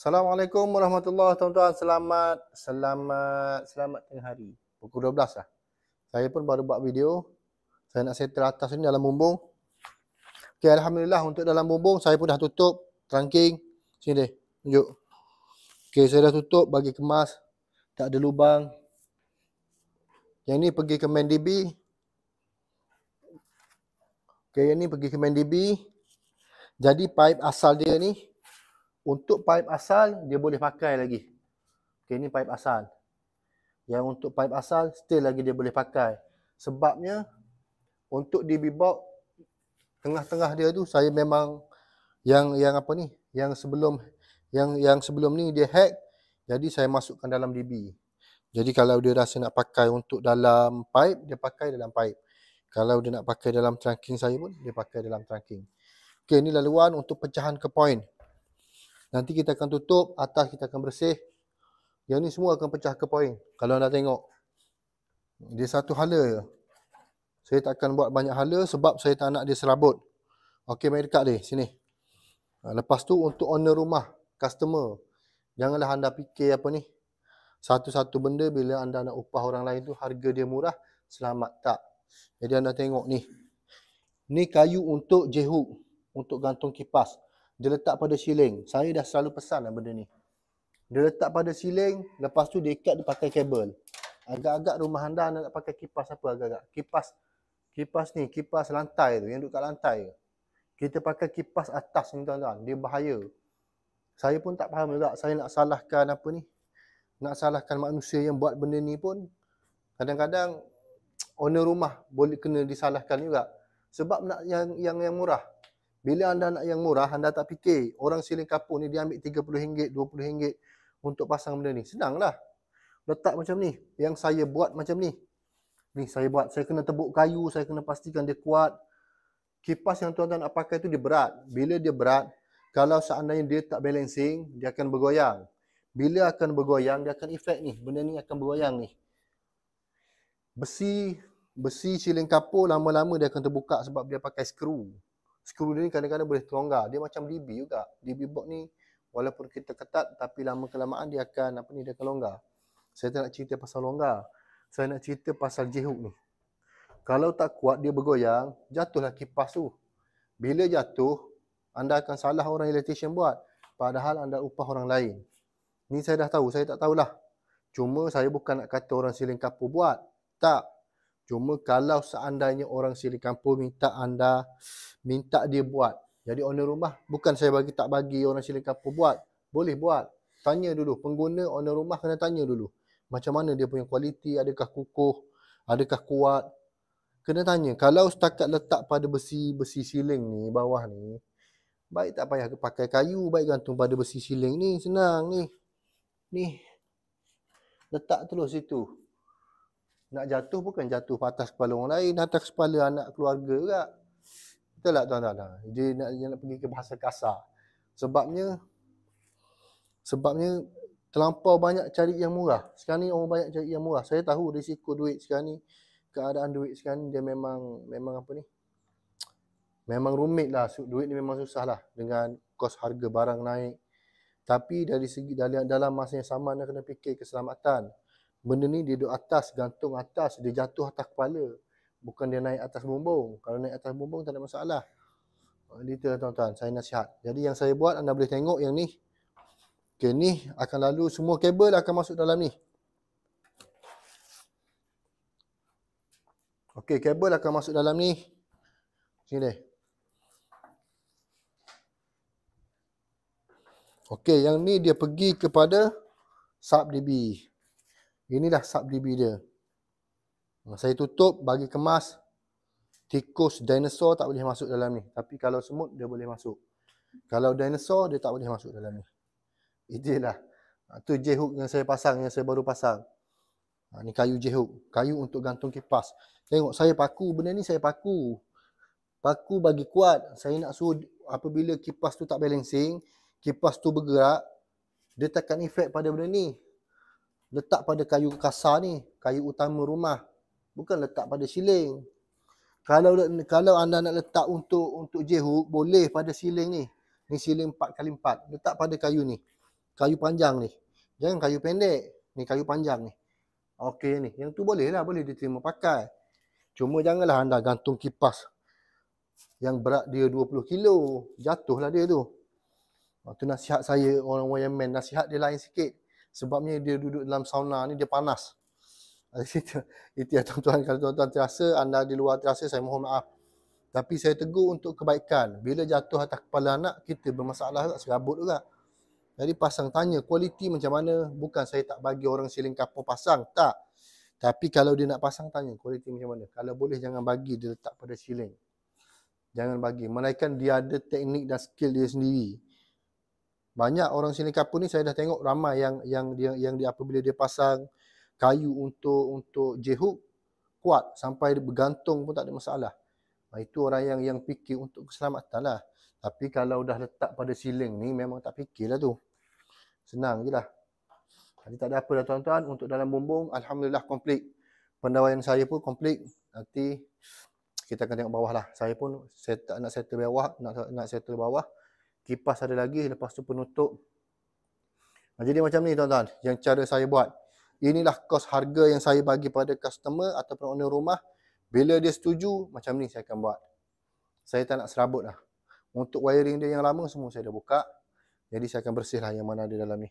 Assalamualaikum warahmatullahi wabarakatuh. selamat selamat selamat tengah hari. Pukul 12 lah. Saya pun baru buat video. Saya nak settle atas ni dalam bumbung. Okay alhamdulillah untuk dalam bumbung saya pun dah tutup trunking. Sini deh. Tunjuk. Okay saya dah tutup bagi kemas. Tak ada lubang. Yang ni pergi ke MDB. Okay yang ni pergi ke MDB. Jadi pipe asal dia ni untuk pipe asal, dia boleh pakai lagi. Okay, ini paip asal. Yang untuk pipe asal, still lagi dia boleh pakai. Sebabnya, untuk DB box, tengah-tengah dia tu, saya memang yang yang apa ni, yang sebelum yang yang sebelum ni dia hack, jadi saya masukkan dalam DB. Jadi kalau dia rasa nak pakai untuk dalam pipe, dia pakai dalam pipe. Kalau dia nak pakai dalam trunking saya pun, dia pakai dalam trunking. Okay, ni laluan untuk pecahan ke point. Nanti kita akan tutup, atas kita akan bersih. Yang ni semua akan pecah ke poin. Kalau anda tengok. Dia satu hala je. Saya tak akan buat banyak hala sebab saya tak nak dia serabut. Okey, mari dekat dia. Sini. Ah, lepas tu untuk owner rumah, customer. Janganlah anda fikir apa ni. Satu-satu benda bila anda nak upah orang lain tu harga dia murah, selamat tak. Jadi anda tengok ni. Ni kayu untuk jehuk. Untuk gantung kipas. Dia letak pada siling. Saya dah selalu pesan lah benda ni. Dia letak pada siling. Lepas tu dia ikat dia pakai kabel. Agak-agak rumah anda nak pakai kipas apa agak-agak. Kipas kipas ni. Kipas lantai tu. Yang duduk kat lantai. Kita pakai kipas atas ni tuan-tuan. Dia bahaya. Saya pun tak faham juga. Saya nak salahkan apa ni. Nak salahkan manusia yang buat benda ni pun. Kadang-kadang owner rumah boleh kena disalahkan juga. Sebab nak yang yang yang murah. Bila anda nak yang murah, anda tak fikir orang siling kapur ni dia ambil RM30, RM20 untuk pasang benda ni. Senanglah. Letak macam ni. Yang saya buat macam ni. Ni saya buat. Saya kena tebuk kayu. Saya kena pastikan dia kuat. Kipas yang tuan-tuan nak pakai tu dia berat. Bila dia berat, kalau seandainya dia tak balancing, dia akan bergoyang. Bila akan bergoyang, dia akan efek ni. Benda ni akan bergoyang ni. Besi besi siling kapur lama-lama dia akan terbuka sebab dia pakai skru skru dia ni kadang-kadang boleh terlonggar. Dia macam DB juga. DB box ni walaupun kita ketat tapi lama kelamaan dia akan apa ni dia akan longgar. Saya tak nak cerita pasal longgar. Saya nak cerita pasal jehuk ni. Kalau tak kuat dia bergoyang, jatuhlah kipas tu. Bila jatuh, anda akan salah orang electrician buat. Padahal anda upah orang lain. Ni saya dah tahu, saya tak tahulah. Cuma saya bukan nak kata orang siling kapur buat. Tak, Cuma kalau seandainya orang siri kampung minta anda minta dia buat. Jadi owner rumah bukan saya bagi tak bagi orang siri kampung buat. Boleh buat. Tanya dulu pengguna owner rumah kena tanya dulu. Macam mana dia punya kualiti, adakah kukuh, adakah kuat. Kena tanya. Kalau setakat letak pada besi besi siling ni bawah ni baik tak payah pakai kayu, baik gantung pada besi siling ni senang ni. Ni letak terus situ nak jatuh bukan jatuh atas kepala orang lain atas kepala anak keluarga juga betul tak tuan-tuan ha, dia nak, dia nak pergi ke bahasa kasar sebabnya sebabnya terlampau banyak cari yang murah sekarang ni orang banyak cari yang murah saya tahu risiko duit sekarang ni keadaan duit sekarang ni dia memang memang apa ni memang rumit lah duit ni memang susah lah dengan kos harga barang naik tapi dari segi dalam, masa yang sama anda kena fikir keselamatan benda ni dia duduk atas, gantung atas, dia jatuh atas kepala. Bukan dia naik atas bumbung. Kalau naik atas bumbung tak ada masalah. Ah, Ini tuan-tuan, saya nasihat. Jadi yang saya buat anda boleh tengok yang ni. Okay ni akan lalu semua kabel akan masuk dalam ni. Okay kabel akan masuk dalam ni. Sini deh. Okay yang ni dia pergi kepada sub DB. Inilah sub-DVD dia. Saya tutup, bagi kemas. Tikus, dinosaur tak boleh masuk dalam ni. Tapi kalau semut, dia boleh masuk. Kalau dinosaur, dia tak boleh masuk dalam ni. Itulah. Itu ha, J-hook yang saya pasang, yang saya baru pasang. Ini ha, kayu J-hook. Kayu untuk gantung kipas. Tengok, saya paku. Benda ni saya paku. Paku bagi kuat. Saya nak suruh apabila kipas tu tak balancing, kipas tu bergerak, dia takkan efek pada benda ni letak pada kayu kasar ni, kayu utama rumah. Bukan letak pada siling. Kalau kalau anda nak letak untuk untuk jehuk, boleh pada siling ni. Ni siling 4x4. Letak pada kayu ni. Kayu panjang ni. Jangan kayu pendek. Ni kayu panjang ni. Okey ni. Yang tu boleh lah. Boleh diterima pakai. Cuma janganlah anda gantung kipas yang berat dia 20 kilo. Jatuhlah dia tu. Itu nasihat saya orang-orang yang main. Nasihat dia lain sikit sebabnya dia duduk dalam sauna ni dia panas. Itu, itu ya tuan-tuan kalau tuan-tuan terasa anda di luar terasa saya mohon maaf. Tapi saya tegur untuk kebaikan. Bila jatuh atas kepala anak kita bermasalah tak serabut juga. Jadi pasang tanya kualiti macam mana? Bukan saya tak bagi orang siling kapur pasang, tak. Tapi kalau dia nak pasang tanya kualiti macam mana? Kalau boleh jangan bagi dia letak pada siling. Jangan bagi. Melainkan dia ada teknik dan skill dia sendiri. Banyak orang sini Singapura ni saya dah tengok ramai yang yang dia yang, yang dia apabila dia pasang kayu untuk untuk j kuat sampai dia bergantung pun tak ada masalah. Nah, itu orang yang yang fikir untuk keselamatan lah. Tapi kalau dah letak pada siling ni memang tak lah tu. Senang je lah. Jadi tak ada apa lah tuan-tuan. Untuk dalam bumbung, Alhamdulillah komplit. Pendawaian saya pun komplit. Nanti kita akan tengok bawah lah. Saya pun saya tak nak settle bawah. Nak, nak settle bawah kipas ada lagi lepas tu penutup jadi macam ni tuan-tuan yang cara saya buat inilah kos harga yang saya bagi pada customer ataupun owner rumah bila dia setuju macam ni saya akan buat saya tak nak serabut lah untuk wiring dia yang lama semua saya dah buka jadi saya akan bersih lah yang mana ada dalam ni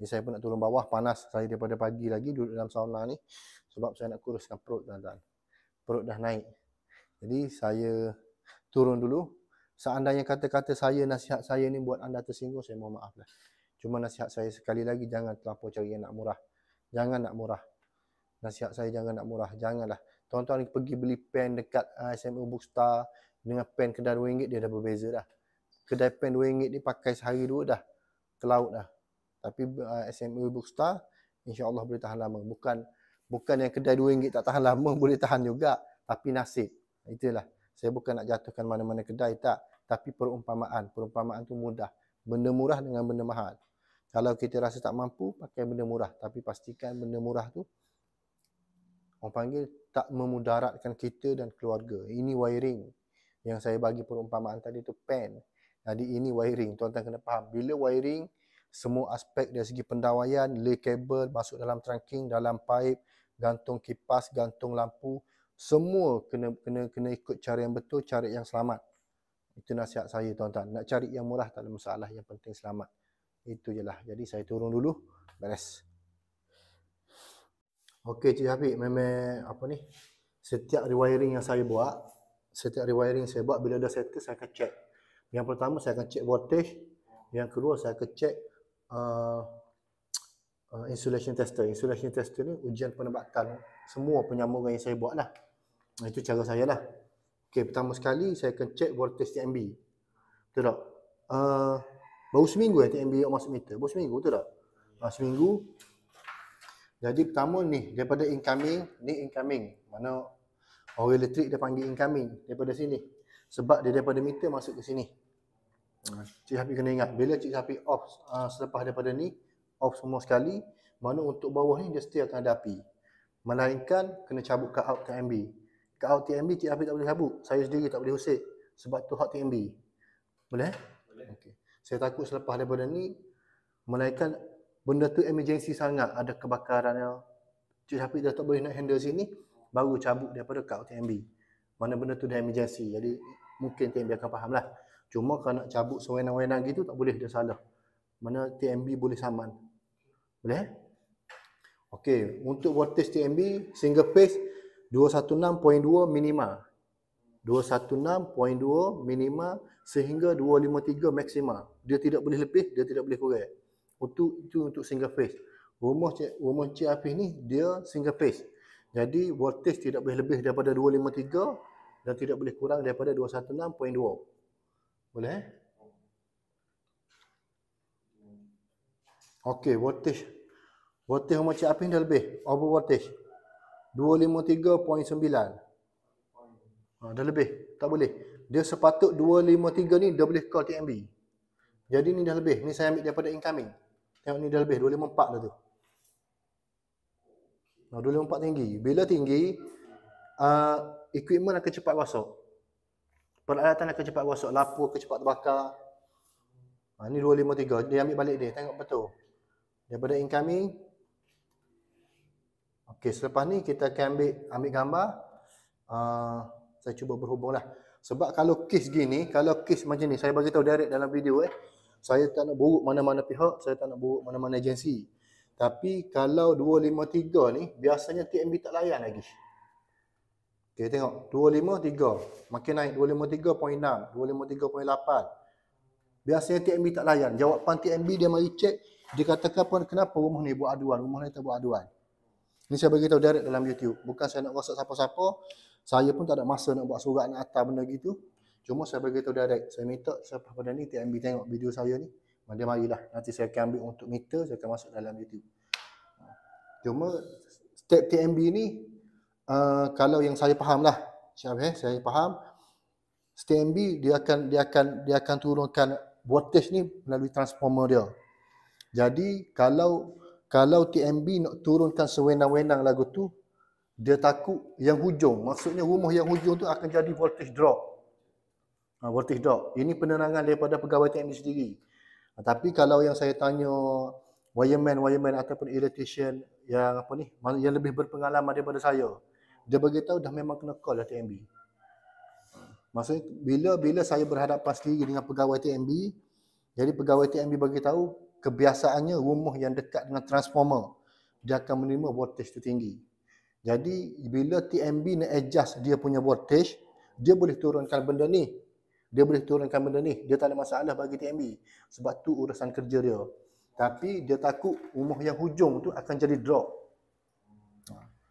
ni saya pun nak turun bawah panas saya daripada pagi lagi duduk dalam sauna ni sebab saya nak kuruskan perut tuan-tuan perut dah naik jadi saya turun dulu Seandainya kata-kata saya, nasihat saya ni buat anda tersinggung, saya mohon maaf lah. Cuma nasihat saya sekali lagi, jangan terlampau cari yang nak murah. Jangan nak murah. Nasihat saya jangan nak murah. Janganlah. Tuan-tuan pergi beli pen dekat ah, SMU Bookstar dengan pen kedai RM2 dia dah berbeza dah. Kedai pen RM2 ni pakai sehari dua dah. Kelaut dah. Tapi ah, SMU Bookstar insyaAllah boleh tahan lama. Bukan bukan yang kedai RM2 tak tahan lama boleh tahan juga. Tapi nasib. Itulah. Saya bukan nak jatuhkan mana-mana kedai tak, tapi perumpamaan, perumpamaan tu mudah. Benda murah dengan benda mahal. Kalau kita rasa tak mampu, pakai benda murah tapi pastikan benda murah tu orang panggil tak memudaratkan kita dan keluarga. Ini wiring yang saya bagi perumpamaan tadi tu pen. Jadi ini wiring, tuan-tuan kena faham. Bila wiring semua aspek dari segi pendawaian, lay cable masuk dalam trunking, dalam pipe, gantung kipas, gantung lampu, semua kena kena kena ikut cara yang betul, cara yang selamat. Itu nasihat saya tuan-tuan. Nak cari yang murah tak ada masalah, yang penting selamat. Itu jelah. Jadi saya turun dulu. Beres. Okey Cik Syafiq, memang apa ni? Setiap rewiring yang saya buat, setiap rewiring saya buat bila dah settle saya akan check. Yang pertama saya akan check voltage, yang kedua saya akan check uh, uh, insulation tester. Insulation tester ni ujian penebatan semua penyambungan yang saya buat lah. Itu cara saya lah. Okay, pertama sekali saya akan check voltage TMB. Betul tak? Uh, baru seminggu ya eh TMB yang masuk meter. Baru seminggu, betul tak? Uh, seminggu. Jadi pertama ni, daripada incoming, ni incoming. Mana orang elektrik dia panggil incoming daripada sini. Sebab dia daripada meter masuk ke sini. Ah, cik Syafiq kena ingat, bila Cik Syafiq off uh, selepas daripada ni, off semua sekali, mana untuk bawah ni dia setiap akan ada api. Melainkan kena cabut cut out MB kau TMB Cik Hafiz tak boleh habuk saya sendiri tak boleh usik sebab tu hak TMB boleh? boleh okay. saya takut selepas daripada ni melainkan benda tu emergency sangat ada kebakaran yang Cik Hafiz dah tak boleh nak handle sini baru cabut daripada kau TMB mana benda tu dah emergency jadi mungkin TMB akan faham lah cuma kalau nak cabut sewenang-wenang gitu tak boleh dia salah mana TMB boleh saman boleh? Okey, untuk voltage TMB, single phase, 216.2 minima. 216.2 minima sehingga 253 maksima. Dia tidak boleh lebih, dia tidak boleh kurang. Untuk itu untuk single phase. Rumah cik, rumah cik Afis ni dia single phase. Jadi voltage tidak boleh lebih daripada 253 dan tidak boleh kurang daripada 216.2. Boleh? Eh? Okey, voltage. Voltage rumah cik Afis dah lebih. Over voltage. 253.9 ha, Dah lebih, tak boleh Dia sepatut 253 ni dia boleh call TMB Jadi ni dah lebih, ni saya ambil daripada incoming Tengok ni dah lebih, 254 dah tu ha, 254 tinggi, bila tinggi uh, Equipment akan cepat gosok Peralatan akan cepat gosok, Lapu akan cepat terbakar ha, Ni 253, dia ambil balik dia, tengok betul Daripada incoming Okay, selepas ni kita akan ambil ambil gambar. Uh, saya cuba berhubung lah. Sebab kalau kes gini, kalau kes macam ni, saya bagi tahu direct dalam video eh. Saya tak nak buruk mana-mana pihak, saya tak nak buruk mana-mana agensi. Tapi kalau 253 ni biasanya TMB tak layan lagi. Okay, tengok 253. Makin naik 253.6, 253.8. Biasanya TMB tak layan. Jawapan TMB dia mari check, dia katakan pun kenapa rumah ni buat aduan, rumah ni tak buat aduan. Ini saya bagi tahu direct dalam YouTube. Bukan saya nak WhatsApp siapa-siapa. Saya pun tak ada masa nak buat surat nak atas benda gitu. Cuma saya bagi tahu direct. Saya minta siapa pada ni TMB tengok video saya ni. Mari marilah. Nanti saya akan ambil untuk meter, saya akan masuk dalam YouTube. Cuma step TMB ni uh, kalau yang saya faham lah. Siap eh, saya faham. Step TMB dia akan dia akan dia akan turunkan voltage ni melalui transformer dia. Jadi kalau kalau TMB nak turunkan sewenang-wenang lagu tu, dia takut yang hujung, maksudnya rumah yang hujung tu akan jadi voltage drop. Ha, voltage drop. Ini penerangan daripada pegawai TMB sendiri. Ha, tapi kalau yang saya tanya wireman, wireman ataupun electrician yang apa ni, yang lebih berpengalaman daripada saya, dia beritahu dah memang kena call lah TMB. Maksudnya bila-bila saya berhadapan sendiri dengan pegawai TMB, jadi pegawai TMB bagi tahu kebiasaannya rumah yang dekat dengan transformer dia akan menerima voltage tu tinggi. Jadi bila TMB nak adjust dia punya voltage, dia boleh turunkan benda ni. Dia boleh turunkan benda ni. Dia tak ada masalah bagi TMB. Sebab tu urusan kerja dia. Tapi dia takut rumah yang hujung tu akan jadi drop.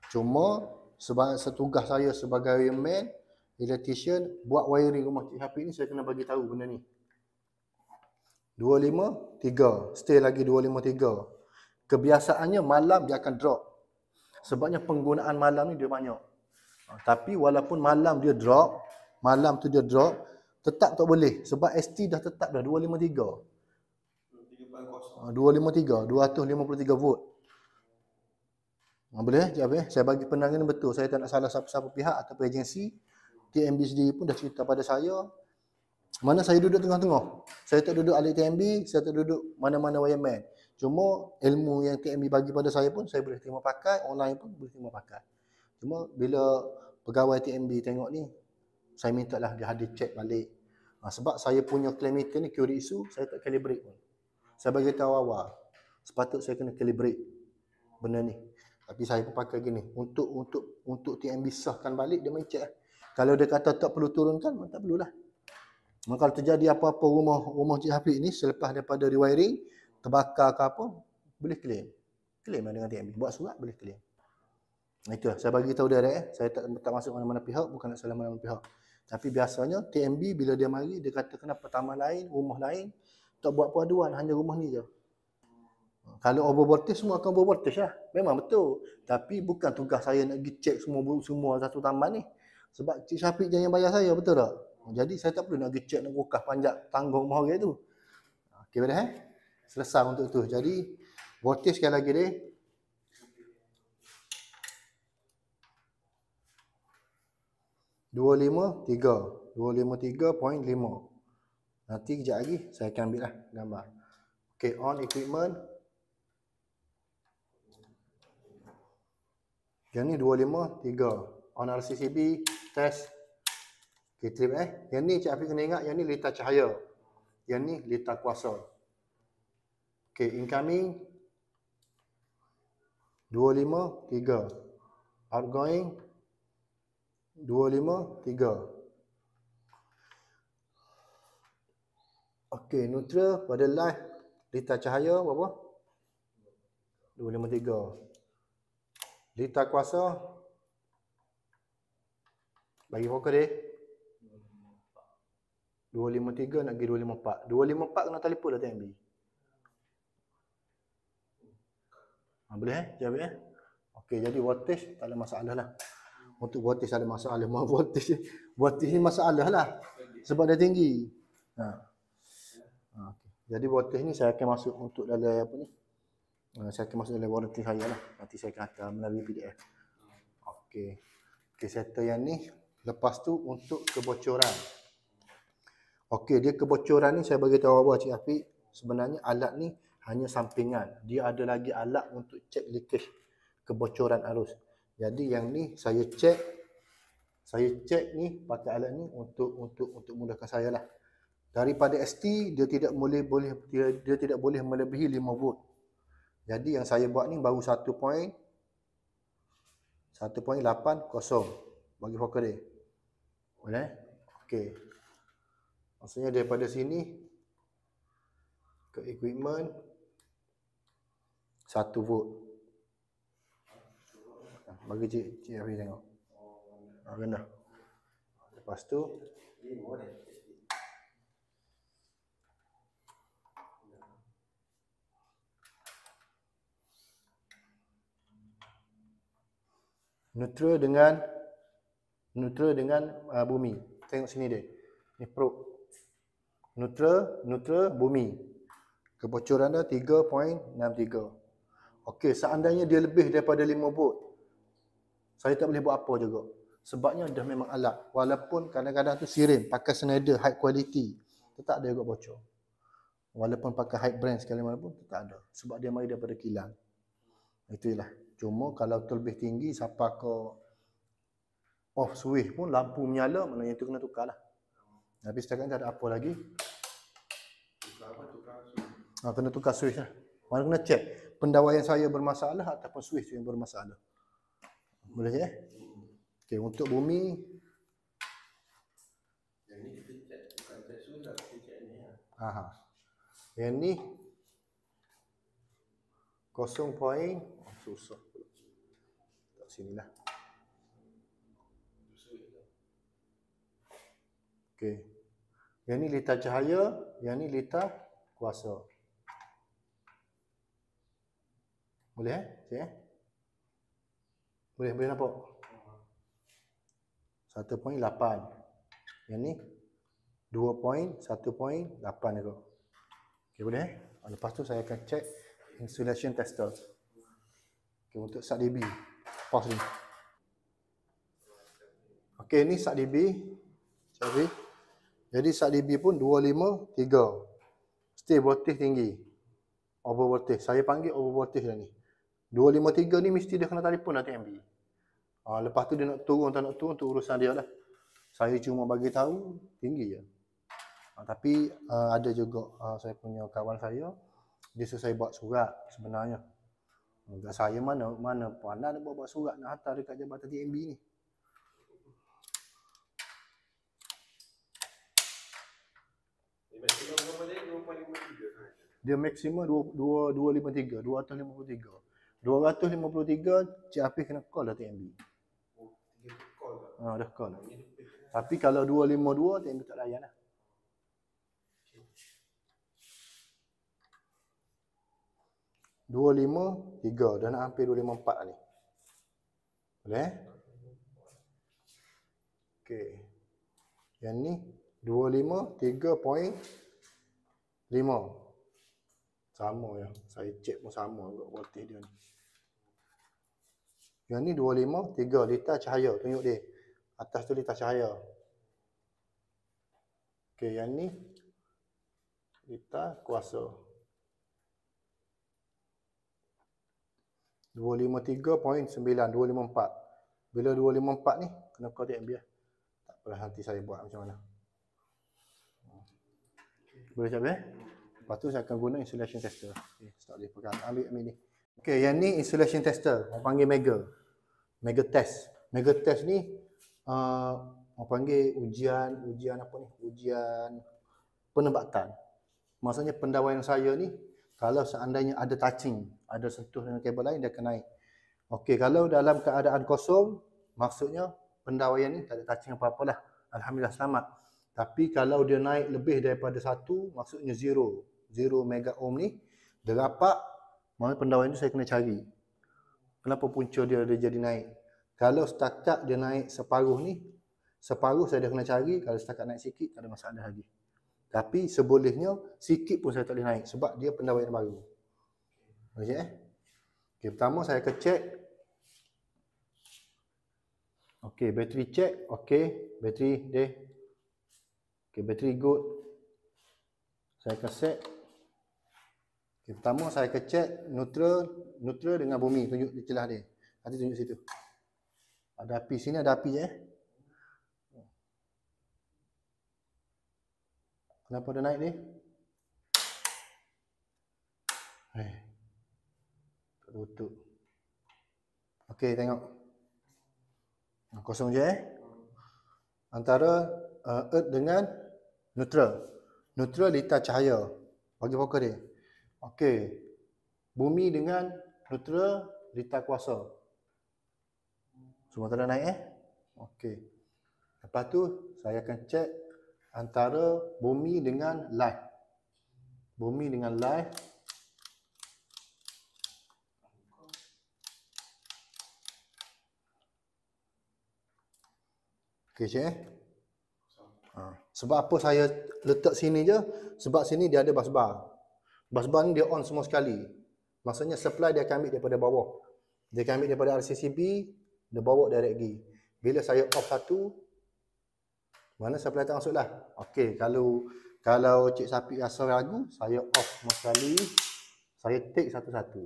Cuma sebagai setugas saya sebagai man, electrician, buat wiring rumah Cik Hafiz ni saya kena bagi tahu benda ni. 253. Stay lagi 253. Kebiasaannya malam dia akan drop. Sebabnya penggunaan malam ni dia banyak. Ha, tapi walaupun malam dia drop, malam tu dia drop, tetap tak boleh. Sebab ST dah tetap dah 253. 253, 253 volt. Boleh? Sekejap eh. Saya bagi penangan ni betul. Saya tak nak salah siapa-siapa pihak atau agensi. TMB sendiri pun dah cerita pada saya. Mana saya duduk tengah-tengah. Saya tak duduk alik TMB, saya tak duduk mana-mana YMN. Cuma ilmu yang TMB bagi pada saya pun saya boleh terima pakai, orang lain pun boleh terima pakai. Cuma bila pegawai TMB tengok ni, saya minta lah dia hadir check balik. Ha, sebab saya punya kilometer ni, QR isu, saya tak calibrate pun. Saya bagi tahu awal, sepatut saya kena calibrate benda ni. Tapi saya pun pakai gini. Untuk untuk untuk TMB sahkan balik, dia main check. Lah. Kalau dia kata tak perlu turunkan, tak perlulah. Maka kalau terjadi apa-apa rumah rumah Cik Hafiz ni selepas daripada rewiring, terbakar ke apa, boleh claim. Claim lah dengan TMB. Buat surat boleh claim. Itu saya bagi tahu direct eh. Saya tak, tak masuk mana-mana pihak, bukan nak salah mana-mana pihak. Tapi biasanya TMB bila dia mari, dia kata kenapa taman lain, rumah lain tak buat paduan, hanya rumah ni je. Kalau overvoltage semua akan overvoltage lah. Memang betul. Tapi bukan tugas saya nak pergi check semua semua satu taman ni. Sebab Cik Syafiq jangan bayar saya, betul tak? Jadi saya tak perlu nak gecek nak rukah panjat tanggung mahu gitu. Okey dah eh? Selesai untuk tu. Jadi voltage sekali lagi dia. Dua lima tiga. Dua lima tiga point lima. Nanti kejap lagi saya akan ambil lah gambar. Okey on equipment. Yang ni dua lima tiga. On RCCB test Ketrip eh. Yang ni Cik Hafiz kena ingat, yang ni lita cahaya. Yang ni lita kuasa. Okay, incoming. 253. Outgoing. 253. Okay, neutral pada live. Lita cahaya berapa? 253. Lita kuasa. Bagi fokus dia. 253 nak pergi 254. 254 kena telefon lah TMB. Ha, boleh eh? Jawab eh? Okey, jadi voltage tak ada masalah lah. Untuk voltage ada masalah. Mau voltage, voltage ni masalah lah. Sebab dia tinggi. Ha. Ha, okay. Jadi voltage ni saya akan masuk untuk dalam apa ni? Uh, saya akan masuk dalam warranty saya lah. Nanti saya akan hantar melalui PDF. Okey. Okey, settle yang ni. Lepas tu untuk Kebocoran. Okey, dia kebocoran ni saya bagi tahu awak, Cik Afi, sebenarnya alat ni hanya sampingan. Dia ada lagi alat untuk cek leakage kebocoran arus. Jadi yang ni saya cek saya cek ni pakai alat ni untuk untuk untuk mudahkan saya lah. Daripada ST dia tidak boleh boleh dia, dia tidak boleh melebihi 5 volt. Jadi yang saya buat ni baru 1 point 1.80 bagi fokus dia. Boleh? Okey. Maksudnya daripada sini ke equipment satu volt. Bagi cik, cik Afi tengok. Ha, kena. Lepas tu neutral dengan neutral dengan uh, bumi. Tengok sini dia. Ni probe neutral neutral bumi. Kebocoran dia 3.63. Okey, seandainya dia lebih daripada 5 volt. Saya tak boleh buat apa juga. Sebabnya dah memang alat. Walaupun kadang-kadang tu sirim pakai Schneider high quality, tetap ada juga bocor. Walaupun pakai high brand sekali mana pun tetap ada. Sebab dia mai daripada kilang. Itulah. Cuma kalau tu lebih tinggi siapa ke off switch pun lampu menyala maknanya itu kena tukarlah. Habis cakap tak ada apa lagi. Tukar apa? Tukar switch. Ha, kena tukar switch lah. Mana kena check. Pendawaian saya bermasalah ataupun switch tu yang bermasalah. Boleh je? Eh? Okay, untuk bumi. Yang ni kita check. Bukan check switch lah. Ha. Yang ni. Kosong poin. Oh, susah. sini lah. Okey. Yang ni litar cahaya, yang ni litar kuasa. Boleh eh? Okey. Eh? Boleh boleh nampak. 1.8. Yang ni 2.1.8 dekat. Okey boleh eh? Lepas tu saya akan check insulation tester. Okey untuk sub DB. Pause ni. Okey ni sub DB. Cari. Jadi sat DB pun 2, 5, Still voltage tinggi. Over voltage. Saya panggil over voltage lah ni. 2, 5, 3 ni mesti dia kena telefon dah TMB. Ha, ah, lepas tu dia nak turun tak nak turun tu urusan dia lah. Saya cuma bagi tahu tinggi je. Ha, tapi uh, ada juga uh, saya punya kawan saya. Dia selesai buat surat sebenarnya. Dekat saya mana mana pandai dia buat surat nak hantar dekat jabatan TMB ni. Dia maksimum 253, 253. 253 Cik Hafiz kena call dah TMB. Oh, dia call dah. Ha, ah, dah call. Lah. Tapi kalau 252 TMB tak layan lah. Dua lima, tiga. Dah nak hampir dua lima empat ni. Boleh? Okey. Yang ni, 25 3.5 sama ya saya cek pun sama juga voltage dia ni yang ni 25 3 litar cahaya tunjuk dia atas tu litar cahaya okey yang ni litar kuasa 253.9 254 bila 254 ni kena kau tak biar lah. tak apalah nanti saya buat macam mana 253.9 boleh cakap eh? Lepas tu saya akan guna insulation tester. Okay, eh, stop dia pegang. Ambil, ambil ni. Okay, yang ni insulation tester. Orang panggil mega. Mega test. Mega test ni, uh, orang panggil ujian, ujian apa ni? Ujian penembakan. Maksudnya pendawaian saya ni, kalau seandainya ada touching, ada sentuh dengan kabel lain, dia akan naik. Okey, kalau dalam keadaan kosong, maksudnya pendawaian ni tak ada touching apa-apalah. Alhamdulillah selamat. Tapi kalau dia naik lebih daripada satu, maksudnya zero. Zero mega ohm ni, dia rapat, maknanya pendawai ni saya kena cari. Kenapa punca dia dia jadi naik? Kalau setakat dia naik separuh ni, separuh saya dah kena cari. Kalau setakat naik sikit, tak ada masalah lagi. Tapi sebolehnya, sikit pun saya tak boleh naik. Sebab dia pendawai yang baru. Macam eh? Okay, pertama saya akan check. Okay, bateri check. Okay, bateri dia Okay, bateri good. Saya akan set. Okay, pertama saya akan check neutral, neutral dengan bumi. Tunjuk di celah dia. Nanti tunjuk situ. Ada api sini, ada api eh. Kenapa dia naik ni? Eh. Tak tutup. Okey, tengok. Kosong je eh. Antara uh, earth dengan neutral. Neutral litar cahaya. Bagi pokok dia. Okey. Bumi dengan neutral litar kuasa. Semua tanda naik eh. Okey. Lepas tu saya akan check antara bumi dengan light. Bumi dengan light. Okey, cik eh. Ha. Sebab apa saya letak sini je? Sebab sini dia ada busbar. Busbar ni dia on semua sekali. Maksudnya supply dia akan ambil daripada bawah. Dia akan ambil daripada RCCB, dia bawa direct gear. Bila saya off satu, mana supply tak masuk lah. Okay, kalau kalau Cik Sapi rasa ragu, saya off semua sekali. Saya take satu-satu.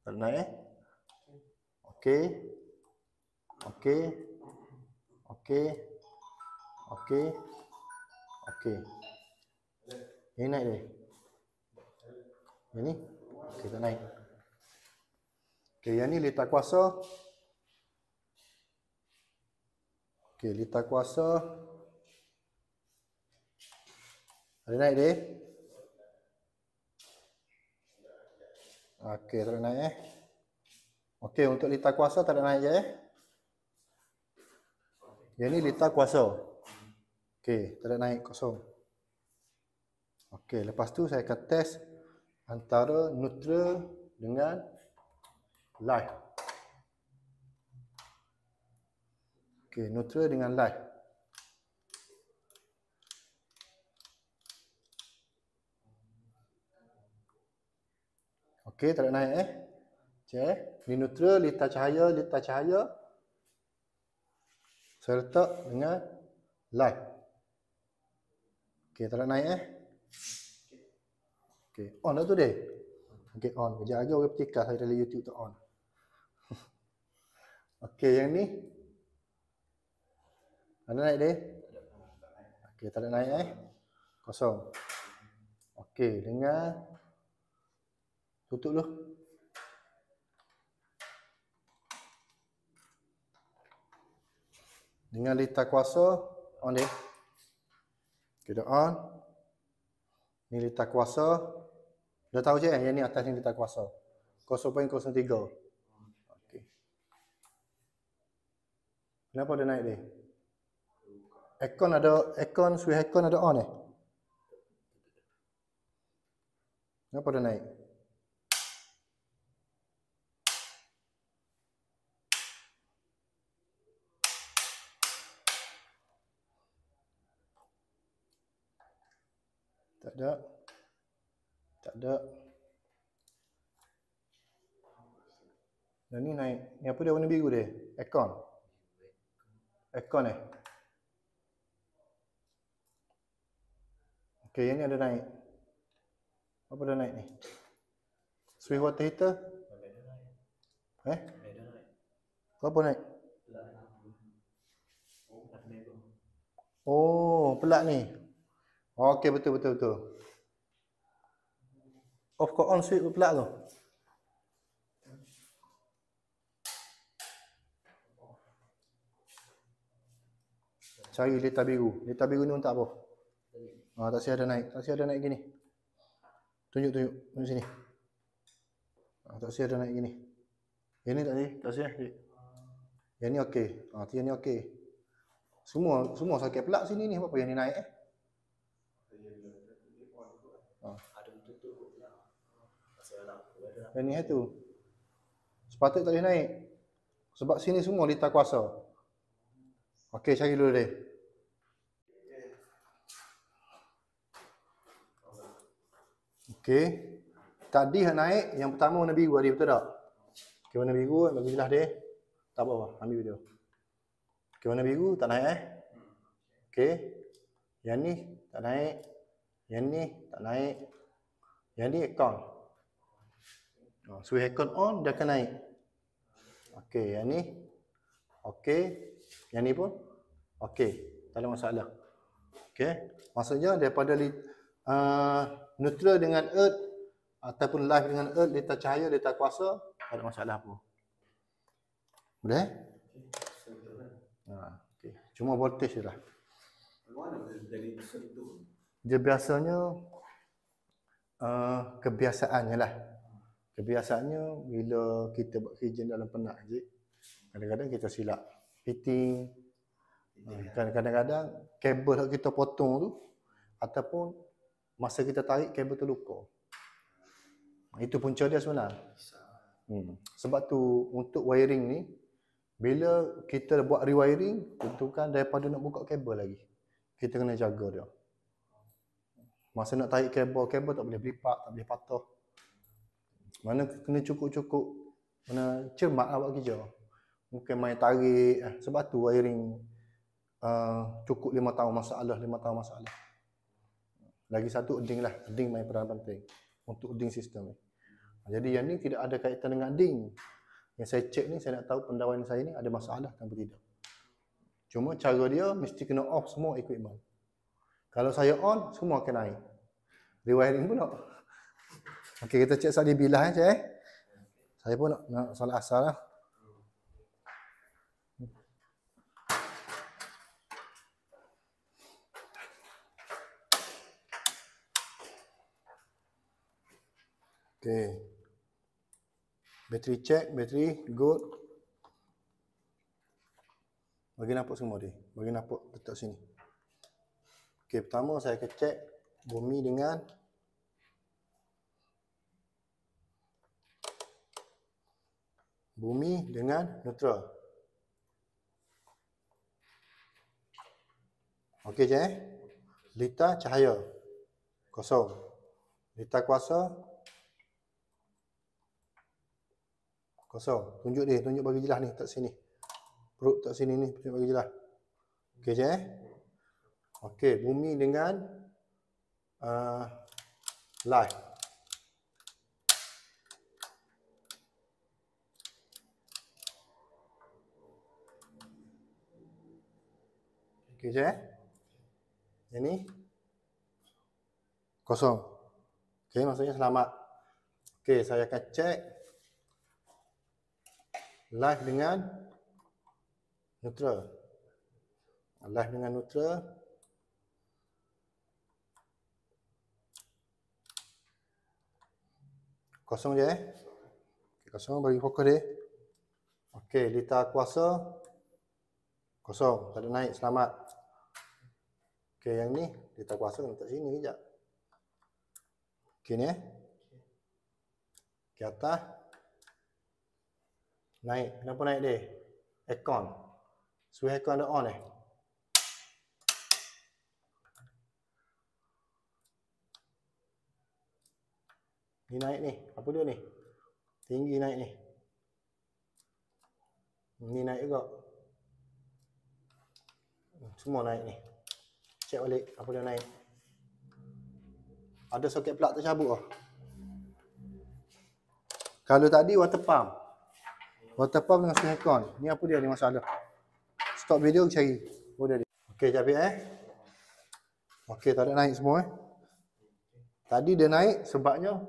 Tak naik eh? okay. Okey. Okey. Okey. Okey. ni naik dia. Ini. Okey, tak naik. Okey, yang ni litar kuasa. Okey, litar kuasa. Ada naik dia. Okey, tak naik eh. Okey, untuk litar kuasa tak ada naik je eh. Yang ni litar kuasa. Okey, tak naik kosong. Okey, lepas tu saya akan test antara neutral dengan live. Okey, neutral dengan live. Okey, tak naik eh. Cek, ni neutral, litar cahaya, litar cahaya. Serta dengan live. Okey, tak nak naik eh. Okey, on dah tu deh. Okey, on. Kejap lagi orang petikah saya dari YouTube tu on. Okey, yang ni. ada naik deh? Okey, tak nak naik eh. Kosong. Okey, dengar. Tutup dulu. Dengan lita kuasa, on deh. Kedaan. Ni letak kuasa. Dah tahu je kan? Yang ni atas ni letak kuasa. 0.03. Okey. Kenapa dia naik ni? Aircon ada, aircon, suih aircon ada on eh? Kenapa dia naik? ada tak ada dan ni naik ni apa dia warna biru dia aircon aircon eh ok yang ni ada naik apa dah naik ni swift water heater eh apa naik oh pelak ni Okey betul betul betul of course, on suit pula tu cari leta biru leta biru ni untuk apa ah, tak siap ada naik tak siap ada naik gini tunjuk tunjuk tunjuk sini ah, tak siap ada naik gini yang ni tak siap tak siap yang ni ok ah, yang ni ok semua semua sakit pula sini ni apa yang ni naik eh yang ni tu. Sepatut tak boleh naik. Sebab sini semua lita kuasa. Okey, cari dulu deh. Okey. Tadi hak naik yang pertama warna biru tadi betul tak? Okey, warna biru bagi jelas deh. Tak apa, ambil video. Okey, warna biru tak naik eh. Okey. Yang ni tak naik. Yang ni tak naik. Yang ni ekor. Ah, so we on, dia akan naik. Okey, yang ni. Okey. Yang ni pun. Okey. Tak ada masalah. Okey. Maksudnya daripada uh, neutral dengan earth ataupun live dengan earth, letak cahaya, letak kuasa, tak ada masalah pun. Boleh? Ha, ah, okay. Cuma voltage je lah. Dia biasanya uh, kebiasaannya lah. Biasanya bila kita buat kerja dalam penat je, kadang-kadang kita silap fitting, ah, ya. kan, kadang-kadang kabel yang kita potong tu ataupun masa kita tarik kabel tu luka. Itu punca dia sebenarnya. Hmm. Sebab tu untuk wiring ni, bila kita buat rewiring, tentukan daripada nak buka kabel lagi. Kita kena jaga dia. Masa nak tarik kabel, kabel tak boleh berlipat, tak boleh patah mana kena cukup-cukup mana cermat lah buat kerja mungkin main tarik eh, sebab tu wiring uh, cukup lima tahun masalah lima tahun masalah lagi satu ding lah ding main peranan penting untuk ding sistem ni jadi yang ni tidak ada kaitan dengan ding yang saya cek ni saya nak tahu pendawaian saya ni ada masalah atau tidak cuma cara dia mesti kena off semua equipment kalau saya on semua akan naik rewiring pun tak. Okey, kita cek salih bilah eh, cik eh. Saya pun nak, nak salat asar lah. Okey. Bateri check, bateri good. Bagi nampak semua dia. Bagi nampak letak sini. Okey, pertama saya akan check bumi dengan bumi dengan neutral. Okey je eh. Lita cahaya kosong. Lita kuasa kosong. Tunjuk dia, tunjuk bagi jelas ni tak sini. Perut tak sini ni, tunjuk bagi jelas. Okey je eh. Okey, bumi dengan uh, live. kejap eh. Yang ni kosong. Okey, maksudnya selamat. Okey, saya akan check live dengan neutral. Live dengan neutral. Kosong je eh. Okay, kosong bagi fokus dia. Okey, lita kuasa kosong. Tak ada naik. Selamat. Okey, yang ni kita kuasa kena letak sini kejap. Okey ni eh. Okey. atas. Naik. Kenapa naik dia? Aircon. Suhu aircon ada on eh. Ni naik ni. Apa dia ni? Tinggi naik ni. Ni naik juga. Semua naik ni check balik apa dia naik ada soket plug tercabut ah kalau tadi water pump water pump dengan silikon ni apa dia ni masalah stop video cari apa dia okey capik eh okey tak ada naik semua eh tadi dia naik sebabnya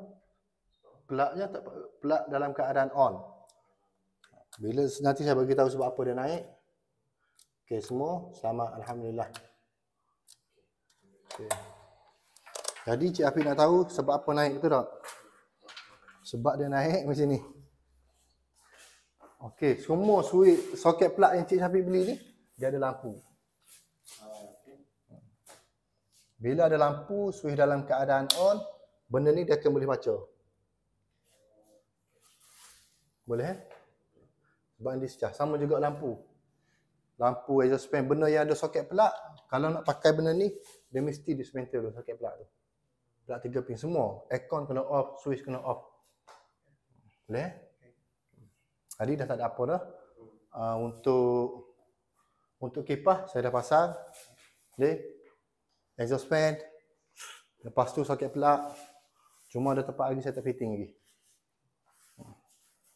plugnya tak plug dalam keadaan on bila nanti saya bagi tahu sebab apa dia naik Okey semua sama Alhamdulillah Okay. Jadi Cik api nak tahu sebab apa naik tu tak? Sebab dia naik macam ni. Okey, semua suit soket plug yang Cik api beli ni dia ada lampu. Bila ada lampu, suih dalam keadaan on, benda ni dia akan boleh baca. Boleh eh? Sebab dia secah. Sama juga lampu. Lampu exhaust fan, benda yang ada soket pelak, kalau nak pakai benda ni, dia mesti dismantle dulu sakit plug tu. Plug tiga pin semua. Aircon kena off, switch kena off. Boleh? Tadi dah tak ada apa dah. Uh, untuk untuk kipas saya dah pasang. Boleh? Exhaust fan. Lepas tu soket plug. Cuma ada tempat lagi saya tak fitting lagi.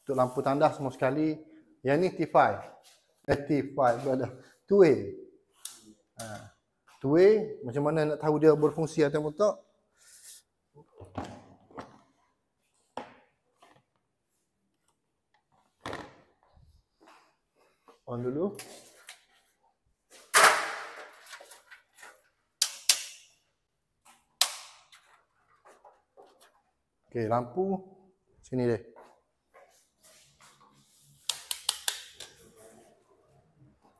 Untuk lampu tanda semua sekali. Yang ni T5. Eh T5 berada. 2A two-way. Macam mana nak tahu dia berfungsi atau tak? On dulu. Okay, lampu sini deh.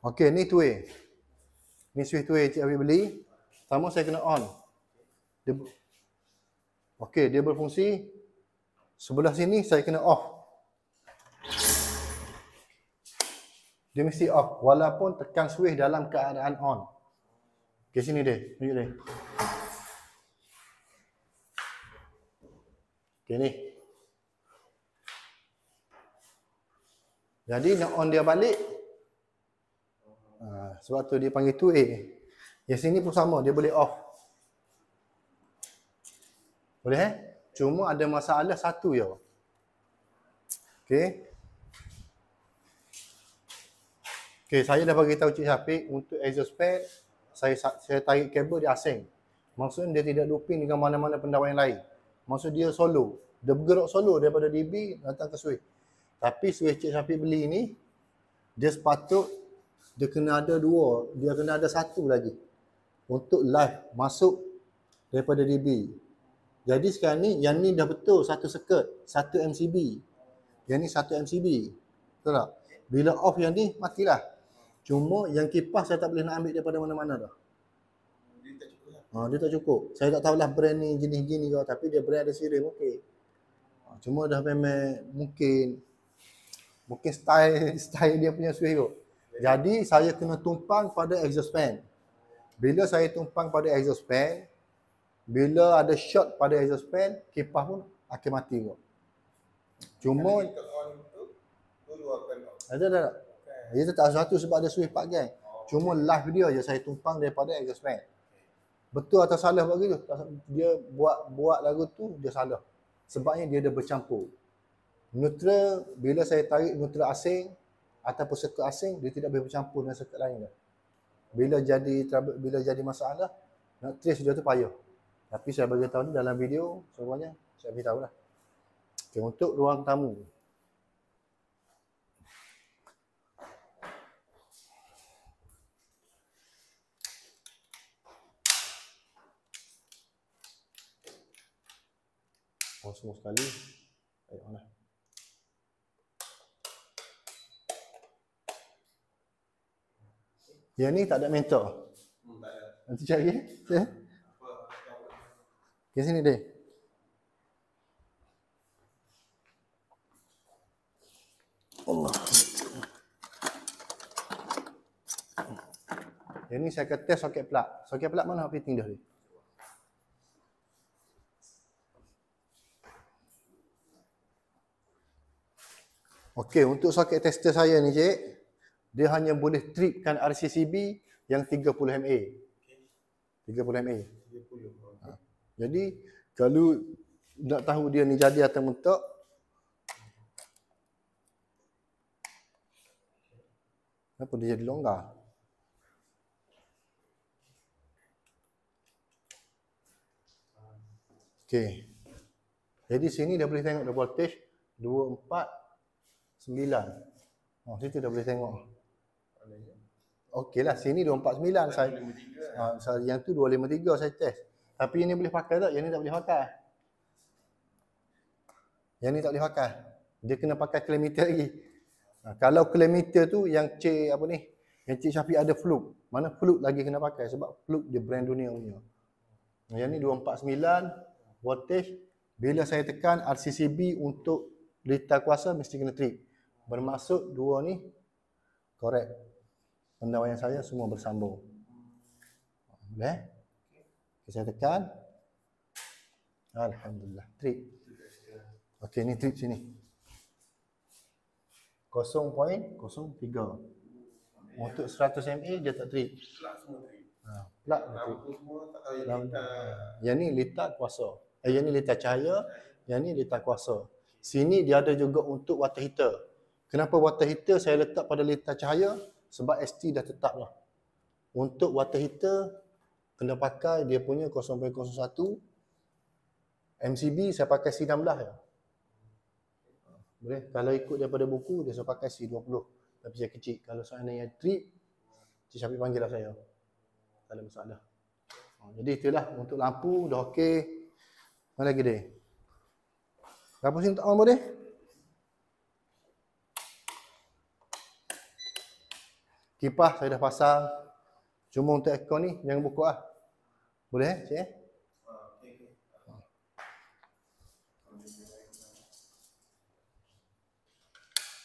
Okay, ni two-way. Ni switch tu yang cik Habib beli. Pertama saya kena on. Dia Okey, dia berfungsi. Sebelah sini saya kena off. Dia mesti off walaupun tekan switch dalam keadaan on. Okey, sini dia. Tunjuk dia. Okey ni. Jadi nak on dia balik, Ha, sebab tu dia panggil 2A. Yasin ni pun sama, dia boleh off. Boleh eh? Cuma ada masalah satu je. Ya. Okay. Okay, saya dah bagi tahu Cik Syafiq untuk exhaust pad, saya, saya tarik kabel dia asing. Maksudnya dia tidak looping dengan mana-mana pendawa yang lain. Maksud dia solo. Dia bergerak solo daripada DB datang ke switch. Tapi switch Cik Syafiq beli ni, dia sepatut dia kena ada dua, dia kena ada satu lagi untuk live masuk daripada DB. Jadi sekarang ni yang ni dah betul satu circuit, satu MCB. Yang ni satu MCB. Betul tak? Bila off yang ni matilah. Cuma yang kipas saya tak boleh nak ambil daripada mana-mana dah. Ha, dia tak cukup. Saya tak tahulah brand ni jenis gini kau, tapi dia brand ada serum okey. Ha, cuma dah memang mungkin mungkin style style dia punya suih kot. Jadi saya kena tumpang pada exhaust fan. Bila saya tumpang pada exhaust fan, bila ada shot pada exhaust fan, kipas pun akan mati kot. Cuma ada tak? Okay. Itu tak satu sebab ada sweep part kan. Oh, Cuma live dia je saya tumpang daripada exhaust fan. Betul atau salah buat gitu? Dia buat buat lagu tu dia salah. Sebabnya dia ada bercampur. Neutral bila saya tarik neutral asing, ataupun circle asing dia tidak boleh bercampur dengan circle lain dah. Bila jadi bila jadi masalah nak trace dia tu payah. Tapi saya bagi tahu ni dalam video semuanya saya bagi lah. Okay untuk ruang tamu. Oh, semua sekali. Ayolah. Yang ni tak ada mentor. Hmm, Nanti cari. Okay. Eh. Ya. Okay, sini deh. Allah. Yang ni saya akan soket plug. Soket plug mana fitting dia ni? Okey, untuk soket tester saya ni, cik dia hanya boleh tripkan RCCB yang 30 MA. 30 MA. Ha. Jadi kalau nak tahu dia ni jadi atau mentok, Kenapa dia jadi longgar? Okay. Jadi sini dah boleh tengok dah voltage 249. Oh, situ dah boleh tengok. Okey lah, sini 249 saya, ha, saya, Yang tu 253 saya test Tapi yang ni boleh pakai tak? Yang ni tak boleh pakai Yang ni tak boleh pakai Dia kena pakai kilometer lagi ha, Kalau kilometer tu yang C apa ni Yang C Syafi ada flu Mana flu lagi kena pakai sebab flu dia brand dunia punya Yang ni 249 Voltage Bila saya tekan RCCB untuk Lita kuasa mesti kena trip Bermaksud dua ni Korek yang saya semua bersambung. Boleh? Okay, saya tekan. Alhamdulillah. Trip. Okey, ni trip sini. 0.03. Untuk 100 ma dia tak trip. Plak semua trip. Ha, plak trip. Yang ni litar kuasa. Eh, yang ni litar cahaya. Yang ni litar kuasa. Sini dia ada juga untuk water heater. Kenapa water heater saya letak pada litar cahaya? sebab ST dah tetap lah. Untuk water heater, kena pakai dia punya 0.01 MCB saya pakai C16 ya. Boleh? Kalau ikut daripada buku, dia saya pakai C20. Tapi saya kecil. Kalau saya seandainya trip, Cik Syafiq panggil lah saya. Tak ada masalah. Ha, jadi itulah untuk lampu dah okey. Mana lagi dia? Lampu sini tak on boleh? Kipah saya dah pasang. Cuma untuk ekor ni, jangan buka lah. Boleh eh, cik eh?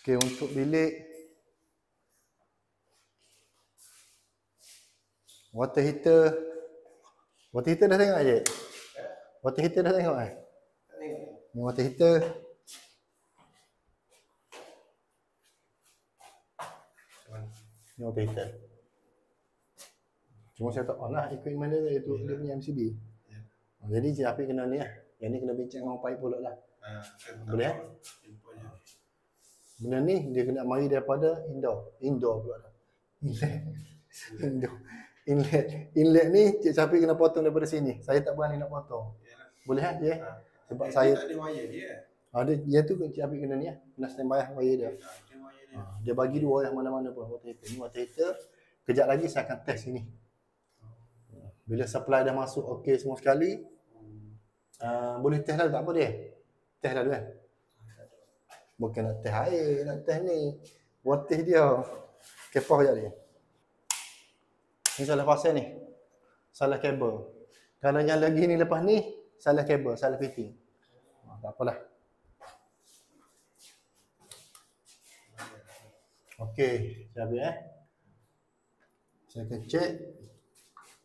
Okay, untuk bilik. Water heater. Water heater dah tengok, cik? Water heater dah tengok eh? Tak tengok. Ni water heater. yang operator. Cuma saya tak on lah equipment dia tu, itu dia punya MCB. Yeah. Jadi siapa kena ni lah. Yang ni kena bincang dengan upaya pulak lah. Uh, Boleh kan? Benda ni dia kena mari daripada indoor. Indoor pula lah. Inlet. Inlet. Inlet ni Cik Syafiq kena potong daripada sini. Saya tak berani nak potong. Yeah. Boleh kan? Eh? Ya. Yeah. Uh, Sebab saya. ada wire dia. Eh? Ada, ah, dia tu Cik Syafiq kena ni lah. Kena standby wire dia. Yeah. Ha, dia bagi dua lah mana-mana pun water heater. Ini water heater. Kejap lagi saya akan test ini. Bila supply dah masuk okey semua sekali. Uh, boleh test lalu tak apa dia? Test lalu eh. Bukan nak test air, nak test ni. Water dia. Kepoh kejap dia. Ini salah pasal ni. Salah kabel. Kalau yang lagi ni lepas ni, salah kabel, salah fitting. Ha, tak apalah. Okey, siap ya. Saya akan check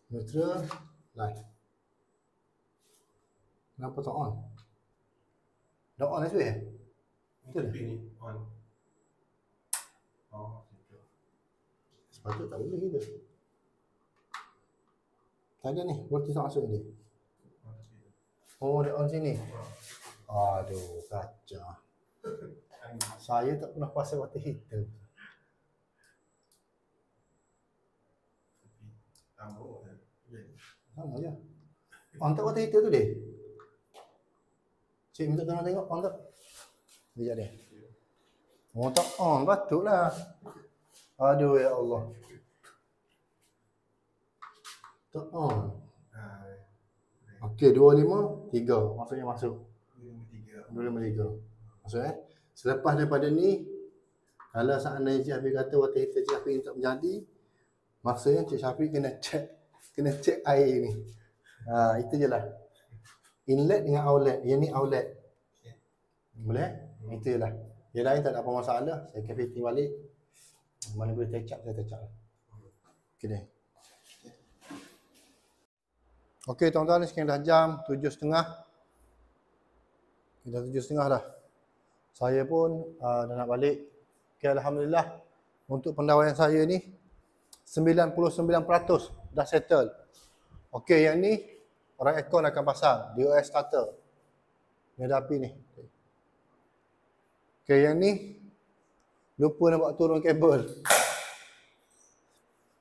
neutral live. Kenapa tak on? Tak on asyik eh? Betul eh? ni on. Oh, Sepatutnya tak boleh kita. Tak ada ni, berarti tak masuk ni. Oh, oh, dia on sini. Oh. Aduh, kacau. Saya tak pernah pasal water heater. Hang eh. buruk. ya. Pantau kata itu tu deh. Cik minta tolong tengok pantau. Dia deh. Oh tak on ah, patutlah. Aduh ya Allah. Tak on. Ah. Ah, eh. Okey 25 3 maksudnya masuk. 23. 23. Masuk eh selepas daripada ni kalau saat Cik Hafiz kata waktu itu Cik Hafiz tak menjadi Maksudnya Cik Syafiq kena check kena check air ni. Ha, itu je lah. Inlet dengan outlet. Yang ni outlet. Boleh? Itu je lah. Yang lain tak ada apa masalah. Saya akan fitting balik. Mana boleh touch up, saya touch up. Okay. Okey tuan-tuan ni sekarang dah jam 7.30 Kita dah 7.30 dah Saya pun uh, dah nak balik okay, Alhamdulillah Untuk pendawaian saya ni 99% dah settle. Okey, yang ni orang aircon akan pasang, DOS starter. Ni ada api ni. Okey, yang ni lupa nak buat turun kabel.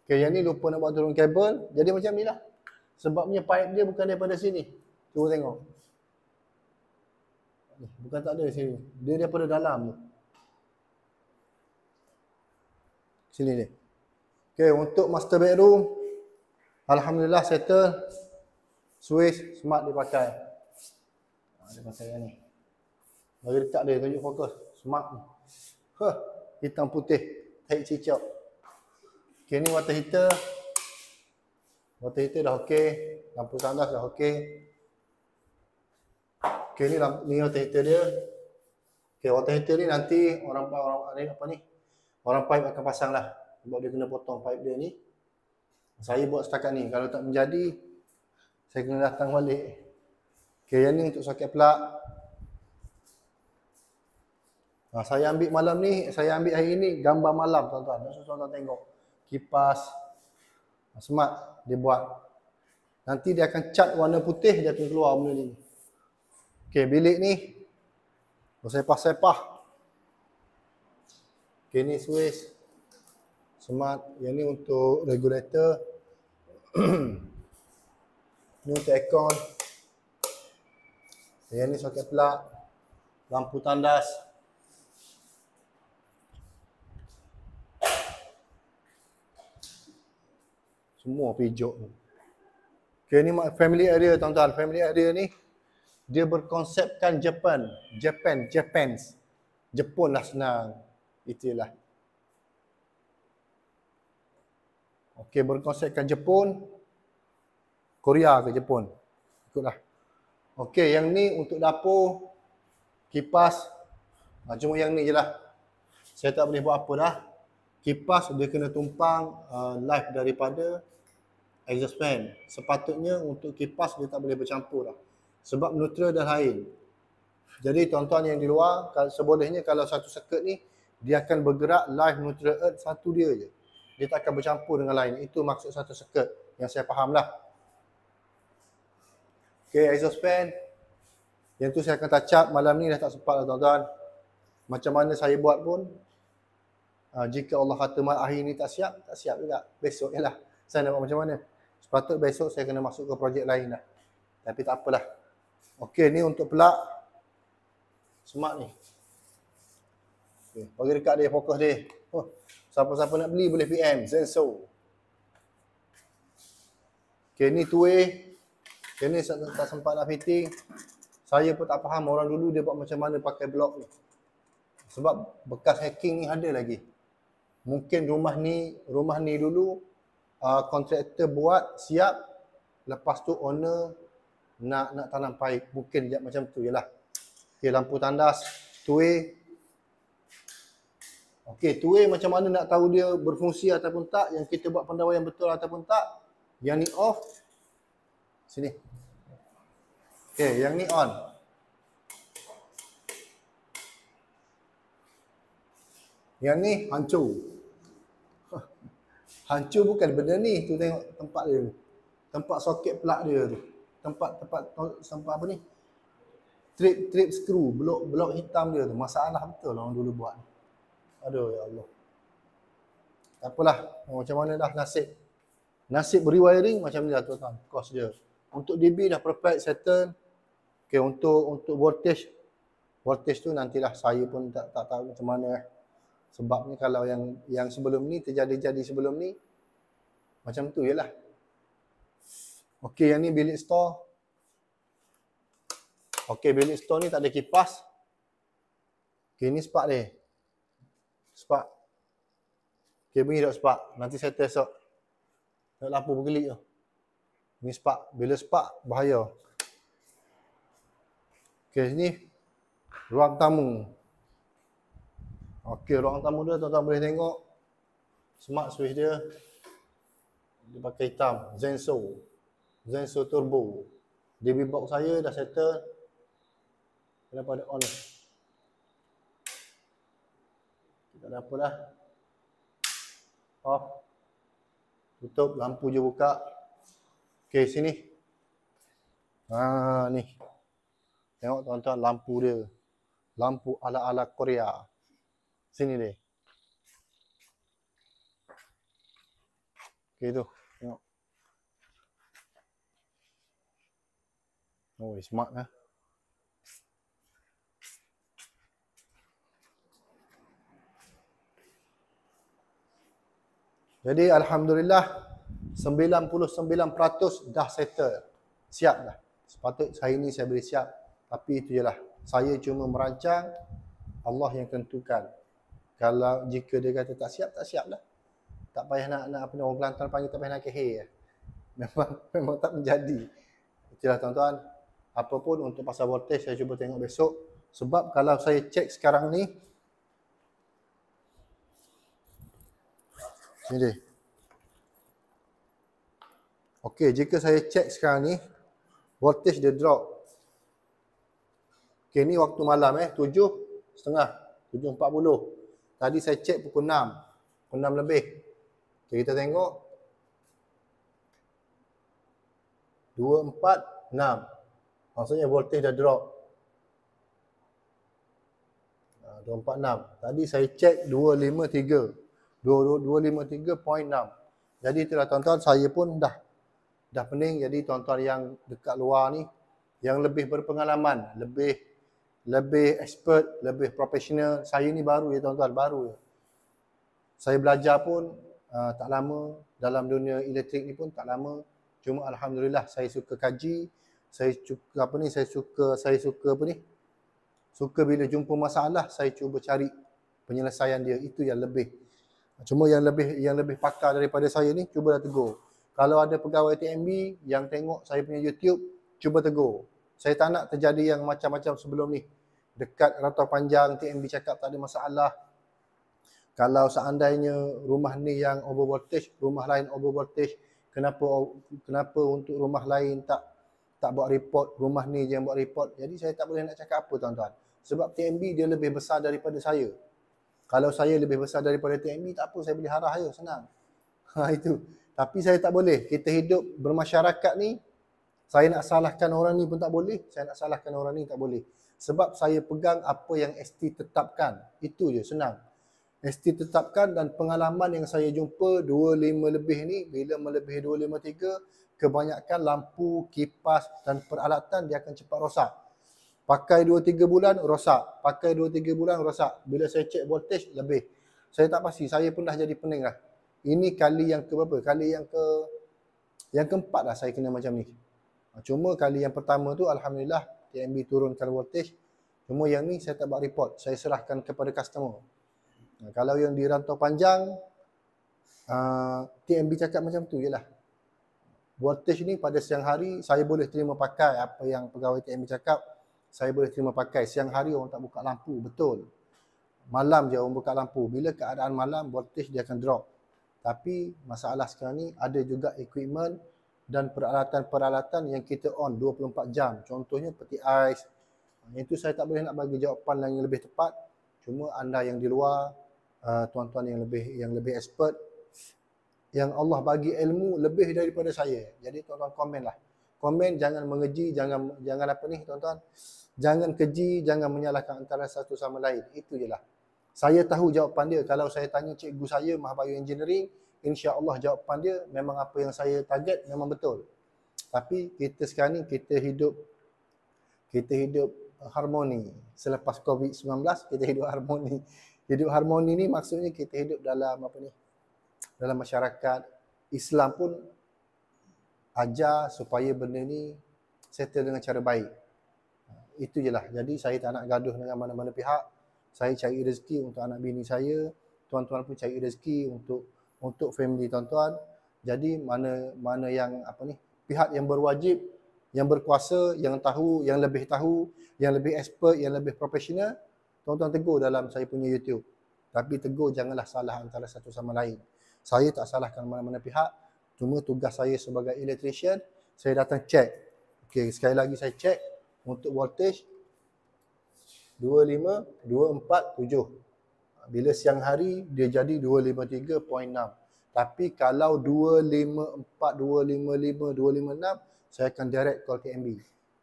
Okey, yang ni lupa nak buat turun kabel, jadi macam nilah. Sebabnya pipe dia bukan daripada sini. Cuba tengok. Eh, bukan tak ada di sini. Dia daripada dalam tu. Sini dia. Okay, untuk master bedroom, Alhamdulillah settle. Switch smart dipakai. Ha, dia pakai yang ni. Bagi dekat dia, tunjuk fokus. Smart ni. Huh, hitam putih. Tak cicap. Okay, ni water heater. Water heater dah okay. Lampu tandas dah okay. Okay, ni, lampu, ni water heater dia. Okay, water heater ni nanti orang orang, orang ni apa ni? Orang pipe akan pasang lah sebab dia kena potong pipe dia ni saya buat setakat ni kalau tak menjadi saya kena datang balik Okay yang ni untuk soket plug Nah ha, saya ambil malam ni saya ambil hari ni gambar malam tuan-tuan nak tuan-tuan tengok kipas ha, smart dia buat nanti dia akan cat warna putih dia akan keluar benda ni okey bilik ni saya sepah-sepah Okay, ni Swiss smart. Yang ni untuk regulator. ni untuk aircon. Yang ni soket plug. Lampu tandas. Semua pijok ni. Okay, ni family area tuan-tuan. Family area ni, dia berkonsepkan Japan. Japan, Japan. Jepun lah senang. Itulah. Okey, berkonsepkan Jepun, Korea ke Jepun. Ikutlah. Okey, yang ni untuk dapur, kipas. Ha, cuma yang ni je lah. Saya tak boleh buat apa dah. Kipas dia kena tumpang uh, ha, live daripada exhaust fan. Sepatutnya untuk kipas dia tak boleh bercampur lah. Sebab neutral dan lain. Jadi tuan-tuan yang di luar, sebolehnya kalau satu circuit ni, dia akan bergerak live neutral earth satu dia je dia tak akan bercampur dengan lain. Itu maksud satu circuit yang saya lah. Okay, exhaust Yang tu saya akan touch up. Malam ni dah tak sempat lah tuan-tuan. Macam mana saya buat pun. Uh, jika Allah kata malam akhir ni tak siap, tak siap juga. Besok je lah. Saya nak buat macam mana. Sepatut besok saya kena masuk ke projek lain lah. Tapi tak apalah. Okay, ni untuk pelak. Semak ni. Okay, bagi dekat dia, fokus dia. Oh, Siapa-siapa nak beli boleh PM Zenso. Okay, ni tu eh. Okay, ni tak, tak sempat nak fitting. Saya pun tak faham orang dulu dia buat macam mana pakai blok ni. Sebab bekas hacking ni ada lagi. Mungkin rumah ni, rumah ni dulu uh, kontraktor buat siap lepas tu owner nak nak tanam paip. Mungkin dia macam tu jelah. Okey, lampu tandas tu eh. Okey, tuai eh macam mana nak tahu dia berfungsi ataupun tak, yang kita buat pendawa yang betul ataupun tak. Yang ni off. Sini. Okey, yang ni on. Yang ni hancur. Hancur bukan benda ni, tu tengok tempat dia. Tempat soket plug dia tu. Tempat tempat sampai apa ni? Trip trip screw, blok blok hitam dia tu. Masalah betul orang dulu buat. Ni. Aduh ya Allah. Tak apalah. Macam mana dah nasib. Nasib rewiring macam ni lah tuan-tuan. Cost dia. Untuk DB dah perfect, settle. Okay, untuk untuk voltage. Voltage tu nantilah saya pun tak tak tahu macam mana. Eh. Sebabnya kalau yang yang sebelum ni terjadi-jadi sebelum ni. Macam tu je lah. Okay, yang ni bilik store. Okay, bilik store ni tak ada kipas. Okay, ni spark dia. Spark. Okay, bunyi dok spark. Nanti saya test dok. Dok lampu bergelik tu. Ni spark. Bila spark, bahaya. Okay, sini. Ruang tamu. Okay, ruang tamu dia tuan-tuan boleh tengok. Smart switch dia. Dia pakai hitam. Zenso. Zenso Turbo. DB box saya dah settle. Kenapa ada on? Tak ada apalah. Off. Oh. Tutup lampu je buka. Okey, sini. Ha ni. Tengok tuan-tuan lampu dia. Lampu ala-ala Korea. Sini dia. Okey tu. Tengok. Oh, smart lah. Jadi Alhamdulillah 99% dah settle Siap dah Sepatut hari ni saya beri siap Tapi itu je lah Saya cuma merancang Allah yang tentukan Kalau jika dia kata tak siap, tak siap lah Tak payah nak, nak apa ni orang Kelantan panggil tak payah nak kehe Memang memang tak menjadi Itulah tuan-tuan Apapun untuk pasal voltage saya cuba tengok besok Sebab kalau saya cek sekarang ni Ni dia. Okey, jika saya cek sekarang ni voltage dia drop. Okey, ni waktu malam eh 7.30, 7.40. Tadi saya cek pukul 6. Pukul 6 lebih. Okey, kita tengok 246. Maksudnya voltage dah drop. Ah 246. Tadi saya cek check 253. 253.6. Jadi itulah tuan-tuan, saya pun dah dah pening. Jadi tuan-tuan yang dekat luar ni, yang lebih berpengalaman, lebih lebih expert, lebih profesional. Saya ni baru ya tuan-tuan, baru ya. Saya belajar pun uh, tak lama, dalam dunia elektrik ni pun tak lama. Cuma Alhamdulillah saya suka kaji, saya suka apa ni, saya suka, saya suka apa ni, suka bila jumpa masalah, saya cuba cari penyelesaian dia. Itu yang lebih Cuma yang lebih yang lebih pakar daripada saya ni cubalah tegur. Kalau ada pegawai TMB yang tengok saya punya YouTube, cuba tegur. Saya tak nak terjadi yang macam-macam sebelum ni. Dekat rantau panjang TMB cakap tak ada masalah. Kalau seandainya rumah ni yang over voltage, rumah lain over voltage, kenapa kenapa untuk rumah lain tak tak buat report, rumah ni je yang buat report. Jadi saya tak boleh nak cakap apa tuan-tuan. Sebab TMB dia lebih besar daripada saya. Kalau saya lebih besar daripada TMI e, tak apa saya boleh harah je senang. Ha itu. Tapi saya tak boleh. Kita hidup bermasyarakat ni saya nak salahkan orang ni pun tak boleh, saya nak salahkan orang ni tak boleh. Sebab saya pegang apa yang ST tetapkan. Itu je senang. ST tetapkan dan pengalaman yang saya jumpa 25 lebih ni bila melebihi 253 kebanyakan lampu, kipas dan peralatan dia akan cepat rosak. Pakai 2-3 bulan rosak. Pakai 2-3 bulan rosak. Bila saya cek voltage lebih. Saya tak pasti. Saya pun dah jadi pening lah. Ini kali yang ke berapa? Kali yang ke yang keempat lah saya kena macam ni. Cuma kali yang pertama tu Alhamdulillah TMB turunkan voltage. Cuma yang ni saya tak buat report. Saya serahkan kepada customer. Nah, kalau yang di rantau panjang uh, ah, TMB cakap macam tu je lah. Voltage ni pada siang hari saya boleh terima pakai apa yang pegawai TMB cakap saya boleh terima pakai. Siang hari orang tak buka lampu, betul. Malam je orang buka lampu. Bila keadaan malam, voltage dia akan drop. Tapi masalah sekarang ni ada juga equipment dan peralatan-peralatan yang kita on 24 jam. Contohnya peti ais. Itu saya tak boleh nak bagi jawapan yang lebih tepat. Cuma anda yang di luar, uh, tuan-tuan yang lebih yang lebih expert yang Allah bagi ilmu lebih daripada saya. Jadi tuan-tuan komen lah. Komen jangan mengeji, jangan jangan apa ni tuan-tuan jangan keji, jangan menyalahkan antara satu sama lain. Itu je lah. Saya tahu jawapan dia. Kalau saya tanya cikgu saya, Mahabayu Engineering, insya Allah jawapan dia memang apa yang saya target memang betul. Tapi kita sekarang ni, kita hidup kita hidup harmoni. Selepas COVID-19, kita hidup harmoni. Hidup harmoni ni maksudnya kita hidup dalam apa ni? Dalam masyarakat Islam pun ajar supaya benda ni settle dengan cara baik itu je lah. Jadi saya tak nak gaduh dengan mana-mana pihak. Saya cari rezeki untuk anak bini saya. Tuan-tuan pun cari rezeki untuk untuk family tuan-tuan. Jadi mana mana yang apa ni pihak yang berwajib, yang berkuasa, yang tahu, yang lebih tahu, yang lebih expert, yang lebih profesional, tuan-tuan tegur dalam saya punya YouTube. Tapi tegur janganlah salah antara satu sama lain. Saya tak salahkan mana-mana pihak. Cuma tugas saya sebagai electrician, saya datang check. Okey, sekali lagi saya check untuk voltage 25247. Bila siang hari dia jadi 253.6. Tapi kalau 254, 255, 256 saya akan direct call TMB.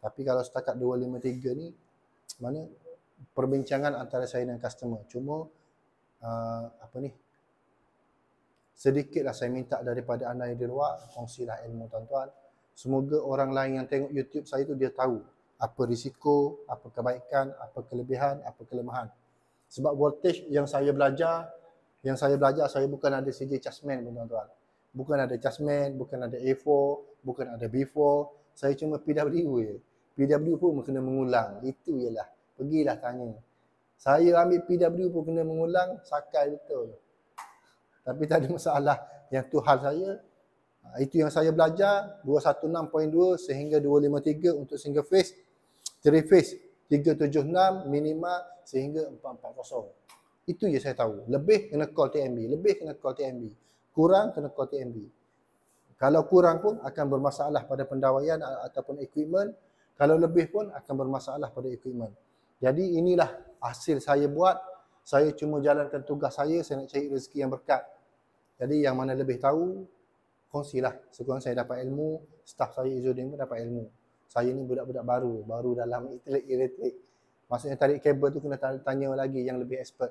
Tapi kalau setakat 253 ni mana perbincangan antara saya dengan customer. Cuma uh, apa ni? Sedikitlah saya minta daripada anda yang di luar kongsilah ilmu tuan-tuan. Semoga orang lain yang tengok YouTube saya tu dia tahu apa risiko, apa kebaikan, apa kelebihan, apa kelemahan. Sebab voltage yang saya belajar, yang saya belajar saya bukan ada CJ Chasman tuan-tuan. Bukan ada Chasman, bukan ada A4, bukan ada B4, saya cuma PW je. PW pun kena mengulang. Itu ialah. Pergilah tanya. Saya ambil PW pun kena mengulang, sakai betul. Tapi tak ada masalah. Yang tu hal saya, ha, itu yang saya belajar 216.2 sehingga 253 untuk single phase 3 phase 376 minima sehingga 440 itu je saya tahu lebih kena call TMB lebih kena call TMB kurang kena call TMB kalau kurang pun akan bermasalah pada pendawaian ataupun equipment kalau lebih pun akan bermasalah pada equipment jadi inilah hasil saya buat saya cuma jalankan tugas saya saya nak cari rezeki yang berkat jadi yang mana lebih tahu kongsilah sekurang saya dapat ilmu staff saya Izzuddin pun dapat ilmu saya ni budak-budak baru, baru dalam elektrik. Maksudnya tarik kabel tu kena tanya lagi yang lebih expert.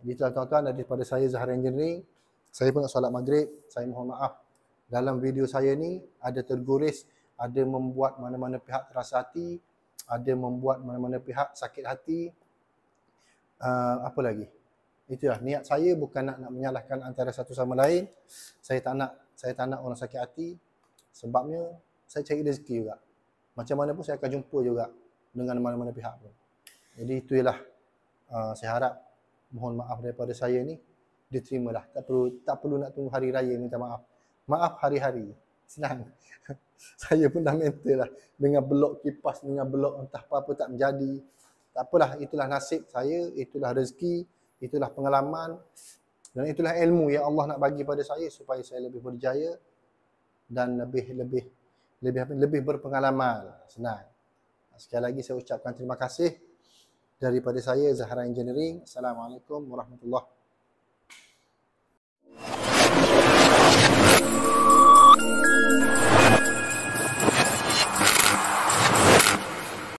Jadi tuan-tuan daripada saya Zahra Engineering, saya pun nak solat maghrib, saya mohon maaf. Dalam video saya ni ada terguris, ada membuat mana-mana pihak terasa hati, ada membuat mana-mana pihak sakit hati. Uh, apa lagi? Itulah niat saya bukan nak nak menyalahkan antara satu sama lain. Saya tak nak saya tak nak orang sakit hati sebabnya saya cari rezeki juga macam mana pun saya akan jumpa juga dengan mana-mana pihak pun. Jadi itulah uh, ah, saya harap mohon maaf daripada saya ni diterimalah. Tak perlu tak perlu nak tunggu hari raya minta maaf. Maaf hari-hari. Senang. saya pun dah mental lah dengan blok kipas dengan blok entah apa-apa tak menjadi. Tak apalah itulah nasib saya, itulah rezeki, itulah pengalaman dan itulah ilmu yang Allah nak bagi pada saya supaya saya lebih berjaya dan lebih lebih lebih lebih berpengalaman senang sekali lagi saya ucapkan terima kasih daripada saya Zahra Engineering assalamualaikum warahmatullahi